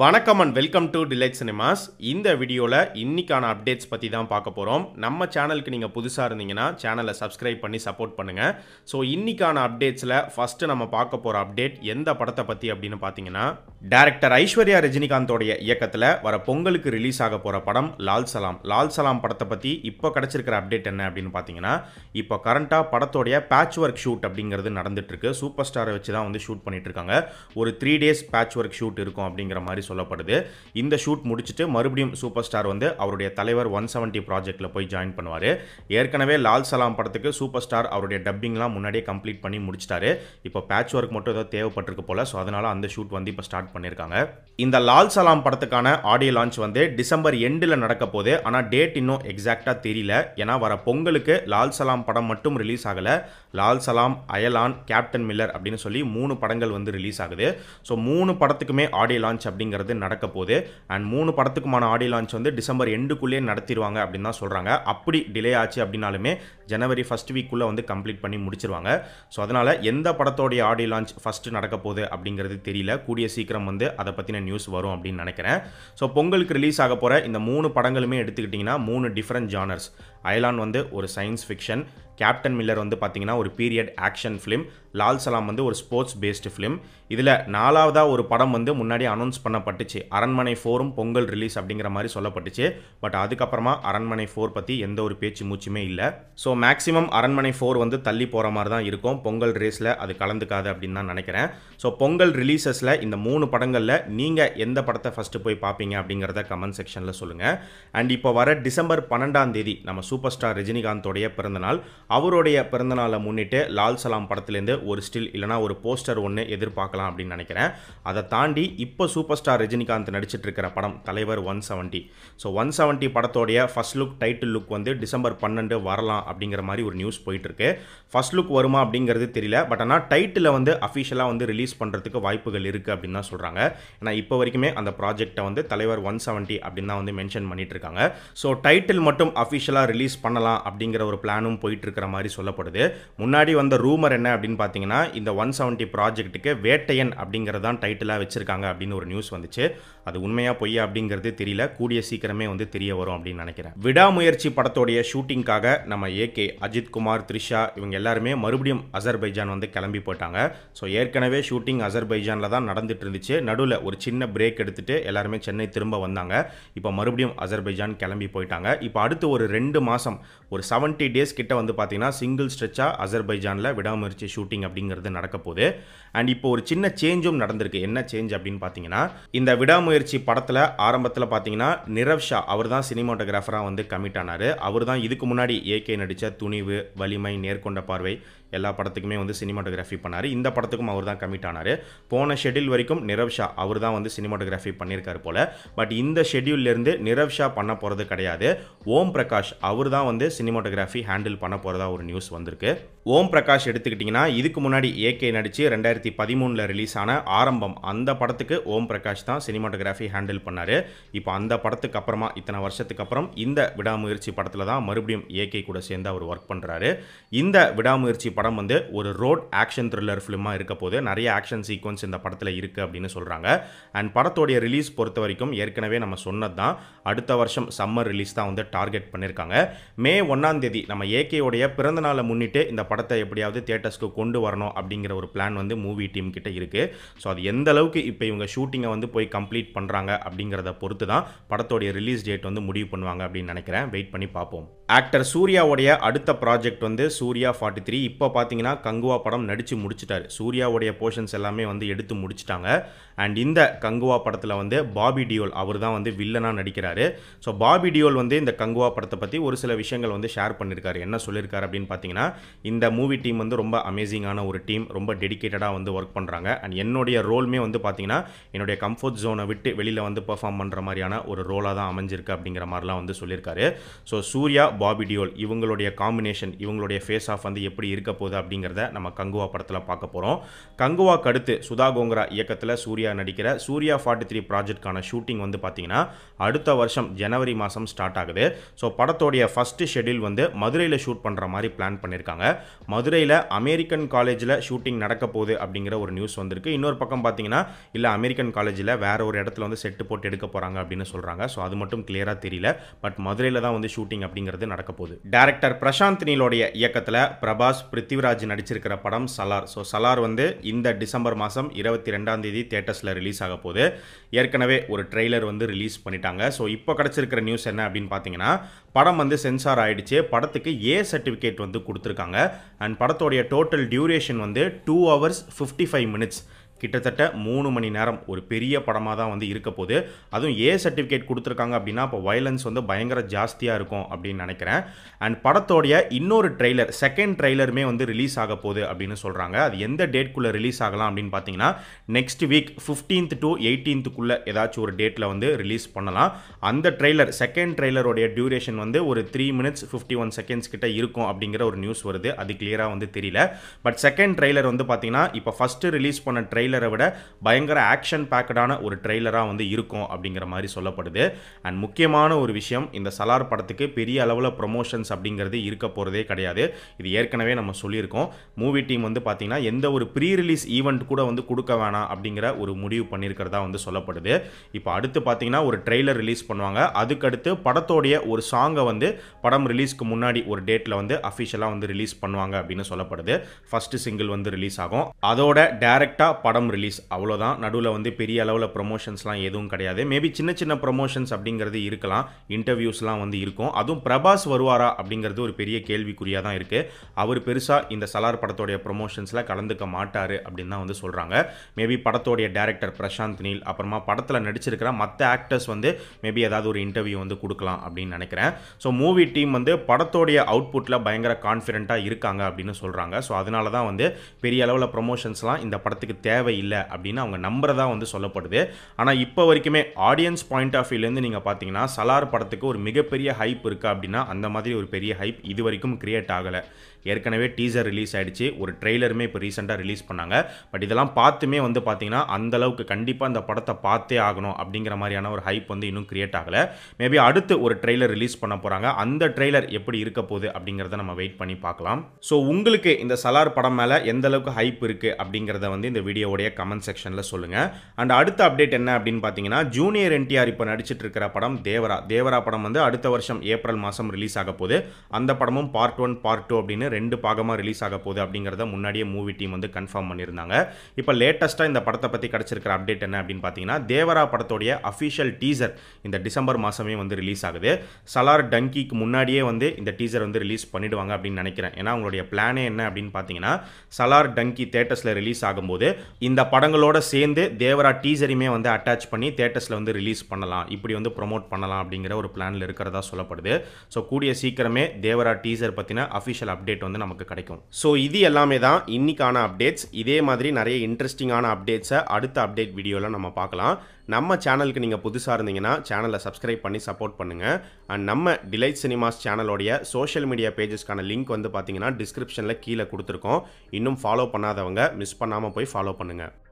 வணக்கம் and welcome to Delight Cinemas இந்த வீடியோவில் இன்றைக்கான அப்டேட்ஸ் பற்றி தான் பார்க்க போகிறோம் நம்ம சேனலுக்கு நீங்கள் புதுசாக இருந்தீங்கன்னா சேனலை சப்ஸ்கிரைப் பண்ணி சப்போர்ட் பண்ணுங்கள் ஸோ இன்றைக்கான அப்டேட்ஸில் ஃபஸ்ட்டு நம்ம பார்க்க போகிற அப்டேட் எந்த படத்தை பற்றி அப்படின்னு பார்த்தீங்கன்னா டேரக்டர் ஐஸ்வர்யா ரஜினிகாந்தோடைய இயக்கத்தில் வர பொங்கலுக்கு ரிலீஸ் ஆக போகிற படம் லால் சலாம் லால் சலாம் படத்தை பற்றி இப்போ கிடச்சிருக்கிற அப்டேட் என்ன அப்படின்னு பார்த்தீங்கன்னா இப்போ கரண்ட்டாக படத்தோடைய பேட்ச் ஒர்க் ஷூட் அப்படிங்கிறது நடந்துட்டுருக்கு சூப்பர் ஸ்டாரை வச்சு தான் வந்து ஷூட் பண்ணிகிட்ருக்காங்க ஒரு three days patch work shoot இருக்கும் அப்படிங்கிற மாதிரி சொல்லப்படுது இந்த ஷூட் முடிச்சுட்டு மறுபடியும் சூப்பர் ஸ்டார் வந்து அவருடைய தலைவர் ஒன் செவன்ட்டி ப்ராஜெக்டில் போய் ஜாயின் பண்ணுவார் ஏற்கனவே லால் சலாம் படத்துக்கு சூப்பர் ஸ்டார் அவருடைய டப்பிங்லாம் முன்னாடியே கம்ப்ளீட் பண்ணி முடிச்சிட்டாரு இப்போ பேட்ச் ஒர்க் மட்டும் ஏதோ தேவைப்பட்டிருக்கு போல ஸோ அதனால் அந்த ஷூட் வந்து இப்போ ஸ்டார்ட் பண்ணியிருக்காங்க இந்த லால் சலாம் படத்துக்கான ஆடியோ லான்ச் வந்து டிசம்பர் எண்டில் நடக்க போது ஆனால் டேட் இன்னும் எக்ஸாக்டாக தெரியல ஏன்னா வர பொங்கலுக்கு லால் சலாம் படம் மட்டும் ரிலீஸ் ஆகலை லால் சலாம் அயலான் கேப்டன் மில்லர் அப்படின்னு சொல்லி மூணு படங்கள் வந்து ரிலீஸ் ஆகுது ஸோ மூணு படத்துக்குமே ஆடியோ லான்ச் அப்படிங்கிற அப்படிங்கிறது நடக்க போகுது அண்ட் மூணு படத்துக்குமான ஆடியோ லான்ச் வந்து டிசம்பர் எண்டுக்குள்ளேயே நடத்திடுவாங்க அப்படின்னு தான் சொல்கிறாங்க அப்படி டிலே ஆச்சு அப்படின்னாலுமே ஜனவரி ஃபஸ்ட் வீக்குள்ளே வந்து கம்ப்ளீட் பண்ணி முடிச்சிருவாங்க ஸோ அதனால் எந்த படத்தோடைய ஆடியோ லான்ச் ஃபஸ்ட்டு நடக்க போகுது அப்படிங்கிறது தெரியல கூடிய சீக்கிரம் வந்து அதை பற்றின நியூஸ் வரும் அப்படின்னு நினைக்கிறேன் ஸோ பொங்கலுக்கு ரிலீஸ் ஆக போகிற இந்த மூணு படங்களுமே எடுத்துக்கிட்டிங்கன்னா மூணு டிஃப்ரெண்ட் ஜானர்ஸ் அயலான் வந்து ஒரு சயின்ஸ் ஃபிக்ஷன் கேப்டன் மில்லர் வந்து பார்த்திங்கன்னா ஒரு பீரியட் ஆக்ஷன் ஃபிலிம் லால் சலாம் வந்து ஒரு ஸ்போர்ட்ஸ் பேஸ்டு ஃபிலிம் இதில் நாலாவதாக ஒரு படம் வந்து முன்னாடி அனௌன்ஸ் பண்ணப்பட்டுச்சு அரண்மனை ஃபோரும் பொங்கல் ரிலீஸ் அப்படிங்கிற மாதிரி சொல்லப்பட்டுச்சு பட் அதுக்கப்புறமா அரண்மனை ஃபோர் பற்றி எந்த ஒரு பேச்சு மூச்சுமே இல்லை ஸோ மேக்ஸிமம் அரண்மனை ஃபோர் வந்து தள்ளி போகிற மாதிரி தான் இருக்கும் பொங்கல் ரேஸில் அது கலந்துக்காது அப்படின்னு தான் நினைக்கிறேன் ஸோ பொங்கல் ரிலீசஸில் இந்த மூணு படங்களில் நீங்கள் எந்த படத்தை ஃபஸ்ட்டு போய் பார்ப்பீங்க அப்படிங்கிறத கமெண்ட் செக்ஷனில் சொல்லுங்கள் அண்ட் இப்போ வர டிசம்பர் பன்னெண்டாம் தேதி நம்ம சூப்பர் ஸ்டார் ரஜினிகாந்தோடைய பிறந்தநாள் அவருடைய பிறந்தநாளை முன்னிட்டு லால் சலாம் படத்துலேருந்து ஒரு ஸ்டில் இல்லைனா ஒரு போஸ்டர் ஒன்று எதிர்பார்க்கலாம் அப்படின்னு நினைக்கிறேன் அதை தாண்டி இப்போ சூப்பர் ஸ்டார் ரஜினிகாந்த் நடிச்சிட்டு இருக்கிற படம் தலைவர் one seventy so one seventy படத்தோடைய ஃபஸ்ட் லுக் டைட்டில் லுக் வந்து டிசம்பர் பன்னெண்டு வரலாம் அப்படிங்கிற மாதிரி ஒரு நியூஸ் போயிட்டுருக்கு ஃபஸ்ட் லுக் வருமா அப்படிங்கிறது தெரியல பட் ஆனால் டைட்டில் வந்து அஃபிஷியலாக வந்து ரிலீஸ் பண்ணுறதுக்கு வாய்ப்புகள் இருக்குது அப்படின்னு தான் சொல்கிறாங்க ஏன்னா இப்போ வரைக்குமே அந்த ப்ராஜெக்டை வந்து தலைவர் ஒன் செவன்ட்டி அப்படின்னு தான் வந்து மென்ஷன் பண்ணிட்டு இருக்காங்க ஸோ டைட்டில் மட்டும் அஃபிஷியலாக ரிலீஸ் பண்ணலாம் அப்படிங்கிற ஒரு பிளானும் போயிட்டு இருக்கிற மாதிரி சொல்லப்படுது முன்னாடி வந்த ரூமர் என்ன அப்படின்னு பார்த்தீங்கன்னா இந்த ஒன் செவன்ட்டி ப்ராஜெக்ட்டுக்கு வேட்டையன் அப்படிங்கிறதான் டைட்டிலாக வச்சுருக்காங்க அப்படின்னு ஒரு நியூஸ் வந்துச்சு அது உண்மையாக பொய்யா அப்படிங்கிறது தெரியல கூடிய சீக்கிரமே வந்து தெரிய வரும் அப்படின்னு நினைக்கிறேன் விடாமுயற்சி படத்தோடைய ஷூட்டிங்காக நம்ம ஏகே அஜித் குமார் த்ரிஷா இவங்க எல்லாருமே மறுபடியும் அசர்பைஜான் வந்து கிளம்பி போயிட்டாங்க ஸோ ஏற்கனவே ஷூட்டிங் அசர்பைஜானில் தான் நடந்துட்டு இருந்துச்சு நடுவில் ஒரு சின்ன பிரேக் எடுத்துகிட்டு எல்லாருமே சென்னை திரும்ப வந்தாங்க இப்போ மறுபடியும் அசர்பைஜான் கிளம்பி போயிட்டாங்க இப்போ அடுத்து ஒரு ரெண்டு மாதம் ஒரு செவன்ட்டி டேஸ் கிட்ட வந்து பார்த்தீங்கன்னா சிங்கிள் ஸ்ட்ரெச்சாக அசர்பைஜானில் விடாமுயற்சி ஷூட்டிங் மீட்டிங் அப்படிங்கிறது நடக்க போகுது அண்ட் இப்போ ஒரு சின்ன சேஞ்சும் நடந்திருக்கு என்ன சேஞ்ச் அப்படின்னு பார்த்தீங்கன்னா இந்த விடாமுயற்சி படத்தில் ஆரம்பத்தில் பார்த்தீங்கன்னா நிரவ் ஷா அவர் தான் சினிமாட்டோகிராஃபராக வந்து கமிட் ஆனார் அவர் தான் இதுக்கு முன்னாடி ஏகே நடித்த துணிவு வலிமை நேர்கொண்ட பார்வை எல்லா படத்துக்குமே வந்து சினிமாட்டோகிராஃபி பண்ணார் இந்த படத்துக்கும் அவர் தான் கமிட் ஆனார் போன ஷெடியூல் வரைக்கும் நிரவ் ஷா அவர் தான் வந்து சினிமாட்டோகிராஃபி பண்ணியிருக்காரு போல் பட் இந்த ஷெடியூல்லேருந்து நிரவ் ஷா பண்ண போகிறது கிடையாது ஓம் பிரகாஷ் அவர் தான் வந்து சினிமாட்டோகிராஃபி ஹேண்டில் பண்ண போகிறதா ஒரு நியூஸ் வந்திருக்கு ஓம் பிரகாஷ் எடுத்துக்கிட்டிங்கன்னா இதுக்கு முன்னாடி ஏகே நடித்து ரெண்டாயிரத்தி பதிமூணில் ரிலீஸ் ஆன ஆரம்பம் அந்த படத்துக்கு ஓம் பிரகாஷ் தான் சினிமாட்டோகிராஃபி ஹேண்டில் பண்ணார் இப்போ அந்த படத்துக்கு அப்புறமா இத்தனை வருஷத்துக்கு அப்புறம் இந்த விடாமுயற்சி படத்தில் தான் மறுபடியும் ஏகே கூட சேர்ந்து அவர் ஒர்க் பண்ணுறாரு இந்த விடாமுயற்சி படம் வந்து ஒரு ரோட் ஆக்ஷன் த்ரில்லர் ஃபிலிமாக இருக்க போது நிறைய ஆக்ஷன் சீக்வன்ஸ் இந்த படத்தில் இருக்குது அப்படின்னு சொல்கிறாங்க அண்ட் படத்தோடைய ரிலீஸ் பொறுத்த வரைக்கும் ஏற்கனவே நம்ம சொன்னது தான் அடுத்த வருஷம் சம்மர் ரிலீஸ் தான் வந்து டார்கெட் பண்ணியிருக்காங்க மே ஒன்றாம் தேதி நம்ம ஏகேயோடைய பிறந்த நாளை முன்னிட்டு இந்த படத்தை எப்படியாவது தியேட்டர்ஸ்க்கு கொண்டு வரணும் அப்படிங்கிற ஒரு பிளான் வந்து மூவி டீம் கிட்டே இருக்குது ஸோ அது எந்த அளவுக்கு இப்போ இவங்க ஷூட்டிங்கை வந்து போய் கம்ப்ளீட் பண்ணுறாங்க அப்படிங்கிறத பொறுத்து தான் படத்தோடைய ரிலீஸ் டேட் வந்து முடிவு பண்ணுவாங்க அப்படின்னு நினைக்கிறேன் வெயிட் பண்ணி பார்ப்போம் ஆக்டர் சூர்யாவுடைய அடுத்த ப்ராஜெக்ட் வந்து சூர்யா ஃபார்ட்டி த்ரீ இப்போ பார்த்தீங்கன்னா கங்குவா படம் நடித்து முடிச்சிட்டார் சூர்யாவுடைய போர்ஷன்ஸ் எல்லாமே வந்து எடுத்து முடிச்சிட்டாங்க அண்ட் இந்த கங்குவா படத்தில் வந்து பாபி டியோல் அவர் தான் வந்து வில்லனாக நடிக்கிறாரு ஸோ பாபி டியோல் வந்து இந்த கங்குவா படத்தை பற்றி ஒரு சில விஷயங்கள் வந்து ஷேர் பண்ணியிருக்காரு என்ன சொல்லியிருக்காரு அப்படின்னு பார்த்தீங்கன்னா இந்த மூவி டீம் வந்து ரொம்ப அமேசிங்கான ஒரு டீம் ரொம்ப டெடிக்கேட்டடாக வந்து ஒர்க் பண்ணுறாங்க அண்ட் என்னுடைய ரோலுமே வந்து பார்த்தீங்கன்னா என்னுடைய கம்ஃபர்ட் ஜோனை விட்டு வெளியில் வந்து பெர்ஃபார்ம் பண்ணுற மாதிரியான ஒரு ரோலாக தான் அமைஞ்சிருக்கு அப்படிங்கிற மாதிரிலாம் வந்து சொல்லியிருக்காரு ஸோ சூர்யா பாபி டியோல் இவங்களுடைய காம்பினேஷன் இவங்களுடைய ஃபேஸ் ஆஃப் வந்து எப்படி இருக்க போகுது அப்படிங்கிறத நம்ம கங்குவா படத்தில் பார்க்க போகிறோம் கங்குவாக்கு அடுத்து சுதா கோங்கரா இயக்கத்தில் சூர்யா நடிக்கிற சூர்யா ஃபார்ட்டி த்ரீ ப்ராஜெக்ட்கான ஷூட்டிங் வந்து பார்த்தீங்கன்னா அடுத்த வருஷம் ஜனவரி மாதம் ஸ்டார்ட் ஆகுது ஸோ படத்தோடைய ஃபஸ்ட்டு ஷெடியூல் வந்து மதுரையில் ஷூட் பண்ணுற மாதிரி பிளான் பண்ணியிருக்காங்க மதுரையில் அமெரிக்கன் காலேஜில் ஷூட்டிங் நடக்க போகுது அப்படிங்கிற ஒரு நியூஸ் வந்திருக்கு இன்னொரு பக்கம் பார்த்தீங்கன்னா இல்லை அமெரிக்கன் காலேஜில் வேற ஒரு இடத்துல வந்து செட்டு போட்டு எடுக்க போகிறாங்க அப்படின்னு சொல்கிறாங்க ஸோ அது மட்டும் கிளியராக தெரியல பட் மதுரையில் தான் வந்து ஷூட்டிங் அப்படிங்கிறது நடக்க போகுது டேரக்டர் பிரசாந்த் நீலோடைய இயக்கத்தில் பிரபாஸ் பிருத்திவிராஜ் நடிச்சிருக்கிற படம் சலார் ஸோ சலார் வந்து இந்த டிசம்பர் மாதம் இருபத்தி ரெண்டாம் தேதி தேட்டர்ஸில் ரிலீஸ் ஆக போகுது ஏற்கனவே ஒரு ட்ரெய்லர் வந்து ரிலீஸ் பண்ணிட்டாங்க ஸோ இப்போ கிடச்சிருக்கிற நியூஸ் என்ன அப்படின்னு பார்த்தீங்கன்னா படம் வந்து சென்சார் ஆகிடுச்சு படத்துக்கு ஏ சர்டிஃபிகேட் வந்து கொடுத்துருக்காங்க அண்ட் படத்தோடைய டோட்டல் டியூரேஷன் வந்து two hours fifty five minutes கிட்டத்தட்ட மூணு மணி நேரம் ஒரு பெரிய படமாக தான் வந்து இருக்க போது அதுவும் ஏ சர்டிஃபிகேட் கொடுத்துருக்காங்க அப்படின்னா இப்போ வயலன்ஸ் வந்து பயங்கர ஜாஸ்தியாக இருக்கும் அப்படின்னு நினைக்கிறேன் அண்ட் படத்தோடைய இன்னொரு ட்ரெய்லர் செகண்ட் ட்ரெய்லருமே வந்து ரிலீஸ் ஆக போகுது அப்படின்னு சொல்கிறாங்க அது எந்த டேட்குள்ளே ரிலீஸ் ஆகலாம் அப்படின்னு பார்த்தீங்கன்னா நெக்ஸ்ட் வீக் ஃபிஃப்டீன்த் டு எயிட்டீன்த்துக்குள்ளே ஏதாச்சும் ஒரு டேட்டில் வந்து ரிலீஸ் பண்ணலாம் அந்த ட்ரெய்லர் செகண்ட் ட்ரெய்லருடைய டியூரேஷன் வந்து ஒரு three minutes fifty one seconds கிட்ட இருக்கும் அப்படிங்கிற ஒரு நியூஸ் வருது அது கிளியராக வந்து தெரியல பட் செகண்ட் ட்ரெய்லர் வந்து பார்த்தீங்கன்னா இப்போ ஃபஸ்ட்டு ரிலீஸ் பண்ண ட்ரெய்லர் ட்ரெய்லரை விட பயங்கர ஆக்ஷன் பேக்கடான ஒரு ட்ரெய்லராக வந்து இருக்கும் அப்படிங்கிற மாதிரி சொல்லப்படுது அண்ட் முக்கியமான ஒரு விஷயம் இந்த சலார் படத்துக்கு பெரிய அளவில் ப்ரொமோஷன்ஸ் அப்படிங்கிறது இருக்க போகிறதே கிடையாது இது ஏற்கனவே நம்ம சொல்லியிருக்கோம் மூவி டீம் வந்து பார்த்தீங்கன்னா எந்த ஒரு ப்ரீ ரிலீஸ் ஈவெண்ட் கூட வந்து கொடுக்க வேணாம் அப்படிங்கிற ஒரு முடிவு பண்ணியிருக்கிறதா வந்து சொல்லப்படுது இப்போ அடுத்து பார்த்தீங்கன்னா ஒரு ட்ரெய்லர் ரிலீஸ் பண்ணுவாங்க அதுக்கடுத்து படத்தோடைய ஒரு சாங்கை வந்து படம் ரிலீஸ்க்கு முன்னாடி ஒரு டேட்டில் வந்து அஃபிஷியலாக வந்து ரிலீஸ் பண்ணுவாங்க அப்படின்னு சொல்லப்படுது ஃபஸ்ட்டு சிங்கிள் வந்து ரிலீஸ் ஆகும் அதோட டேரக்டாக படம் படம் ரிலீஸ் அவ்வளோதான் நடுவில் வந்து பெரிய அளவில் ப்ரொமோஷன்ஸ்லாம் எதுவும் கிடையாது மேபி சின்ன சின்ன ப்ரொமோஷன்ஸ் அப்படிங்கிறது இருக்கலாம் இன்டர்வியூஸ்லாம் வந்து இருக்கும் அதுவும் பிரபாஸ் வருவாரா அப்படிங்கிறது ஒரு பெரிய கேள்விக்குறியாக தான் இருக்குது அவர் பெருசாக இந்த சலார் படத்தோடைய ப்ரொமோஷன்ஸில் கலந்துக்க மாட்டார் அப்படின்னு தான் வந்து சொல்கிறாங்க மேபி படத்தோடைய டேரக்டர் பிரசாந்த் நீல் அப்புறமா படத்தில் நடிச்சிருக்கிற மற்ற ஆக்டர்ஸ் வந்து மேபி ஏதாவது ஒரு இன்டர்வியூ வந்து கொடுக்கலாம் அப்படின்னு நினைக்கிறேன் ஸோ மூவி டீம் வந்து படத்தோடைய அவுட்புட்டில் பயங்கர கான்ஃபிடென்ட்டாக இருக்காங்க அப்படின்னு சொல்கிறாங்க ஸோ அதனால தான் வந்து பெரிய அளவில் ப்ரொமோஷன்ஸ்லாம் இந்த படத்துக்கு தேவை தேவையில்லை அப்படின்னு அவங்க நம்புறதா வந்து சொல்லப்படுது ஆனால் இப்போ வரைக்குமே ஆடியன்ஸ் பாயிண்ட் ஆஃப் வியூலேருந்து நீங்கள் பார்த்தீங்கன்னா சலார் படத்துக்கு ஒரு மிகப்பெரிய ஹைப் இருக்கா அப்படின்னா அந்த மாதிரி ஒரு பெரிய ஹைப் இது வரைக்கும் கிரியேட் ஆகலை ஏற்கனவே டீசர் ரிலீஸ் ஆகிடுச்சு ஒரு ட்ரெய்லருமே இப்போ ரீசெண்டாக ரிலீஸ் பண்ணாங்க பட் இதெல்லாம் பார்த்துமே வந்து பார்த்திங்கன்னா அந்தளவுக்கு கண்டிப்பாக அந்த படத்தை பார்த்தே ஆகணும் அப்படிங்கிற மாதிரியான ஒரு ஹைப் வந்து இன்னும் கிரியேட் ஆகலை மேபி அடுத்து ஒரு ட்ரெய்லர் ரிலீஸ் பண்ண போகிறாங்க அந்த ட்ரெய்லர் எப்படி இருக்க போகுது அப்படிங்கிறத நம்ம வெயிட் பண்ணி பார்க்கலாம் ஸோ உங்களுக்கு இந்த சலார் படம் மேலே எந்த அளவுக்கு ஹைப் இருக்குது அப்படிங்கிறத வந்து இந்த வீடியோடைய கமெண்ட் செக்ஷனில் சொல்லுங்கள் அண்ட் அடுத்த அப்டேட் என்ன அப்படின்னு பார்த்தீங்கன்னா ஜூனியர் என்டிஆர் இப்போ நடிச்சிட்டு இருக்கிற படம் தேவரா தேவரா படம் வந்து அடுத்த வருஷம் ஏப்ரல் மாதம் ரிலீஸ் ஆக போகுது அந்த படமும் பார்ட் ஒன் பார்ட் டூ அப்படின்னு ரெண்டு பாகமாக ரிலீஸ் ஆக போகுது அப்படிங்கிறத முன்னாடியே மூவி டீம் வந்து கன்ஃபார்ம் பண்ணியிருந்தாங்க இப்போ லேட்டஸ்ட்டாக இந்த படத்தை பற்றி கிடச்சிருக்கிற அப்டேட் என்ன அப்படின்னு பார்த்தீங்கன்னா தேவரா படத்தோடைய அஃபிஷியல் டீசர் இந்த டிசம்பர் மாதமே வந்து ரிலீஸ் ஆகுது சலார் டங்கிக்கு முன்னாடியே வந்து இந்த டீசர் வந்து ரிலீஸ் பண்ணிடுவாங்க அப்படின்னு நினைக்கிறேன் ஏன்னா அவங்களுடைய பிளானே என்ன அப்படின்னு பார்த்தீங்கன்னா சலார் டங்கி தேட்டர்ஸில் ரிலீஸ் ஆகும்போது இந்த படங்களோட சேர்ந்து தேவரா டீசரையுமே வந்து அட்டாச் பண்ணி தேட்டர்ஸில் வந்து ரிலீஸ் பண்ணலாம் இப்படி வந்து ப்ரொமோட் பண்ணலாம் அப்படிங்கிற ஒரு பிளானில் இருக்கிறதா சொல்லப்படுது ஸோ கூடிய சீக்கிரமே தேவரா டீசர் பற்றின அஃபிஷியல் அப்டேட் அப்டேட் வந்து நமக்கு கிடைக்கும் ஸோ இது எல்லாமே தான் இன்னைக்கான அப்டேட்ஸ் இதே மாதிரி நிறைய இன்ட்ரெஸ்டிங்கான அப்டேட்ஸை அடுத்த அப்டேட் வீடியோவில் நம்ம பார்க்கலாம் நம்ம சேனலுக்கு நீங்கள் புதுசாக இருந்தீங்கன்னா சேனலை சப்ஸ்கிரைப் பண்ணி சப்போர்ட் பண்ணுங்கள் அண்ட் நம்ம டிலைட் சினிமாஸ் சேனலோடைய சோஷியல் மீடியா பேஜஸ்க்கான லிங்க் வந்து பார்த்தீங்கன்னா டிஸ்கிரிப்ஷனில் கீழே கொடுத்துருக்கோம் இன்னும் ஃபாலோ பண்ணாதவங்க மிஸ் பண்ணாமல் போய் ஃபாலோ பண்ணுங்கள்